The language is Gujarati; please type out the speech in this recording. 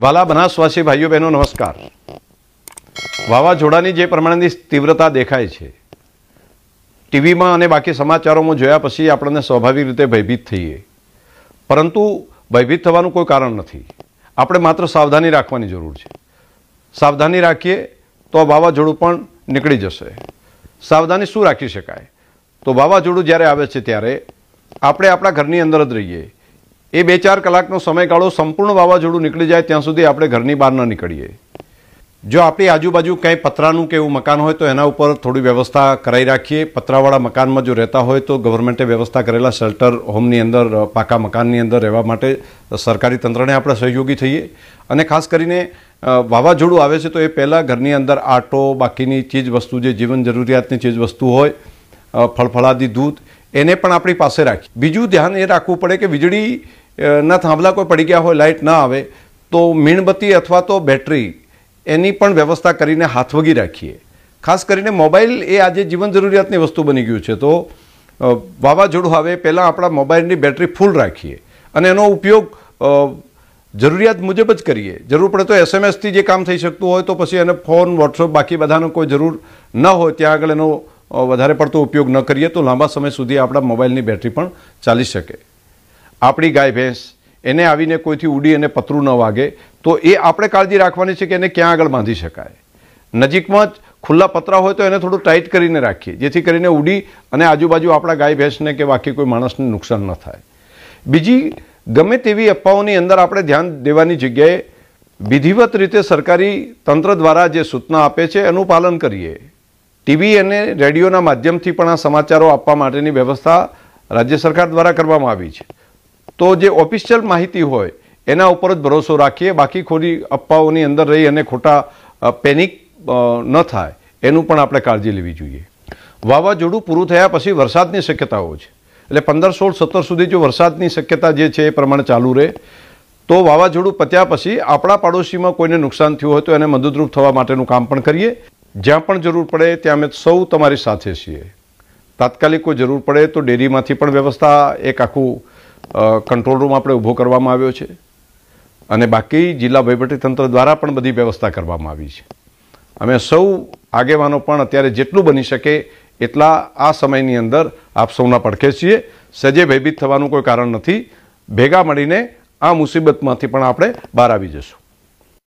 વાલા બનાસવાસી ભાઈઓ બહેનો નમસ્કાર વાવાઝોડાની જે પ્રમાણેની તીવ્રતા દેખાય છે ટીવીમાં અને બાકી સમાચારોમાં જોયા પછી આપણને સ્વાભાવિક રીતે ભયભીત થઈએ પરંતુ ભયભીત થવાનું કોઈ કારણ નથી આપણે માત્ર સાવધાની રાખવાની જરૂર છે સાવધાની રાખીએ તો વાવાઝોડું પણ નીકળી જશે સાવધાની શું રાખી શકાય તો વાવાઝોડું જ્યારે આવે છે ત્યારે આપણે આપણા ઘરની અંદર જ રહીએ એ બે ચાર કલાકનો સમયગાળો સંપૂર્ણ વાવાઝોડું નીકળી જાય ત્યાં સુધી આપણે ઘરની બહાર ન નીકળીએ જો આપણી આજુબાજુ ક્યાંય પતરાનું કે એવું મકાન હોય તો એના ઉપર થોડી વ્યવસ્થા કરાવી રાખીએ પતરાવાળા મકાનમાં જો રહેતા હોય તો ગવર્મેન્ટે વ્યવસ્થા કરેલા શેલ્ટર હોમની અંદર પાકા મકાનની અંદર રહેવા માટે સરકારી તંત્રને આપણે સહયોગી થઈએ અને ખાસ કરીને વાવાઝોડું આવે છે તો એ પહેલાં ઘરની અંદર આટો બાકીની ચીજ વસ્તુ જે જીવન જરૂરિયાતની ચીજ વસ્તુ હોય ફળફળાદી દૂધ એને પણ આપણી પાસે રાખી બીજું ધ્યાન એ રાખવું પડે કે વીજળીના થાંભલા કોઈ પડી ગયા હોય લાઇટ ન આવે તો મીણબત્તી અથવા તો બેટરી એની પણ વ્યવસ્થા કરીને હાથવગી રાખીએ ખાસ કરીને મોબાઈલ એ આજે જીવન જરૂરિયાતની વસ્તુ બની ગયું છે તો વાવાઝોડું આવે પહેલાં આપણા મોબાઈલની બેટરી ફૂલ રાખીએ અને એનો ઉપયોગ જરૂરિયાત મુજબ જ કરીએ જરૂર પડે તો એસએમએસથી જે કામ થઈ શકતું હોય તો પછી એને ફોન વોટ્સઅપ બાકી બધાનો કોઈ જરૂર ન હોય ત્યાં આગળ એનો વધારે પડતો ઉપયોગ ન કરીએ તો લાંબા સમય સુધી આપણા મોબાઈલની બેટરી પણ ચાલી શકે આપણી ગાય ભેંસ એને આવીને કોઈથી ઉડી અને પતરું ન વાગે તો એ આપણે કાળજી રાખવાની છે કે એને ક્યાં આગળ બાંધી શકાય નજીકમાં જ ખુલ્લા પતરા હોય તો એને થોડું ટાઈટ કરીને રાખીએ જેથી કરીને ઉડી અને આજુબાજુ આપણા ગાય ભેંસને કે બાકી કોઈ માણસને નુકસાન ન થાય બીજી ગમે તેવી અફવાઓની અંદર આપણે ધ્યાન દેવાની જગ્યાએ વિધિવત રીતે સરકારી તંત્ર દ્વારા જે સૂચના આપે છે એનું પાલન કરીએ ટીવી અને રેડિયોના માધ્યમથી પણ આ સમાચારો આપવા માટેની વ્યવસ્થા રાજ્ય સરકાર દ્વારા કરવામાં આવી છે તો જે ઓફિશિયલ માહિતી હોય એના ઉપર જ ભરોસો રાખીએ બાકી ખોરી અફવાઓની અંદર રહી અને ખોટા પેનિક ન થાય એનું પણ આપણે કાળજી લેવી જોઈએ વાવાઝોડું પૂરું થયા પછી વરસાદની શક્યતાઓ છે એટલે પંદર સોળ સત્તર સુધી જો વરસાદની શક્યતા જે છે એ પ્રમાણે ચાલુ રહે તો વાવાઝોડું પત્યા પછી આપણા પાડોશીમાં કોઈને નુકસાન થયું હોય તો એને મદદરૂપ થવા માટેનું કામ પણ કરીએ જ્યાં પણ જરૂર પડે ત્યાં અમે સૌ તમારી સાથે છીએ તાત્કાલિક કોઈ જરૂર પડે તો ડેરીમાંથી પણ વ્યવસ્થા એક આખું કંટ્રોલ રૂમ આપણે ઊભો કરવામાં આવ્યો છે અને બાકી જિલ્લા વહીવટી તંત્ર દ્વારા પણ બધી વ્યવસ્થા કરવામાં આવી છે અમે સૌ આગેવાનો પણ અત્યારે જેટલું બની શકે એટલા આ સમયની અંદર આપ સૌના પડખે છીએ સજે ભયભીત થવાનું કોઈ કારણ નથી ભેગા મળીને આ મુસીબતમાંથી પણ આપણે બહાર આવી જશું